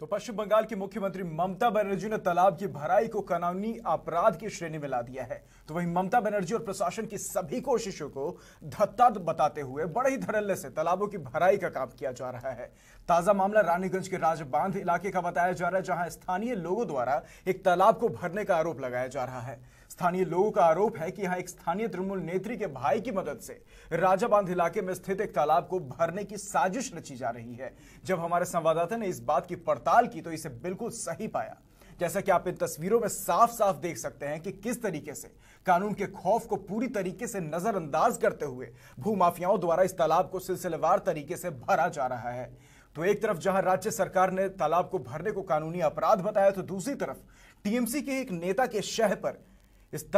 तो पश्चिम बंगाल की मुख्यमंत्री ममता बनर्जी ने तालाब की भराई को कानूनी अपराध की श्रेणी में ला दिया है तो वहीं ममता बनर्जी और प्रशासन की सभी कोशिशों को धत्ता बताते हुए बड़े ही धड़ल्ले से तालाबों की भराई का काम किया जा रहा है ताजा मामला रानीगंज के राजबांध इलाके का बताया जा रहा है जहां स्थानीय लोगों द्वारा एक तालाब को भरने का आरोप लगाया जा रहा है स्थानीय लोगों का आरोप है कि यहाँ एक स्थानीय तृणमूल नेत्री के भाई की मदद से राजा बांध इलाके में स्थित एक तालाब को भरने की साजिश रची जा रही है जब हमारे संवाददाता ने इस बात की पड़ताल की तो इसे बिल्कुल सही पाया जैसा कि आप इन तस्वीरों में साफ साफ देख सकते हैं कि किस तरीके से कानून के खौफ को पूरी तरीके से नजरअंदाज करते हुए भूमाफियाओं द्वारा इस तालाब को सिलसिलेवार तरीके से भरा जा रहा है तो एक तरफ जहां राज्य सरकार ने तालाब को भरने को कानूनी अपराध बताया तो दूसरी तरफ टीएमसी के एक नेता के शह पर está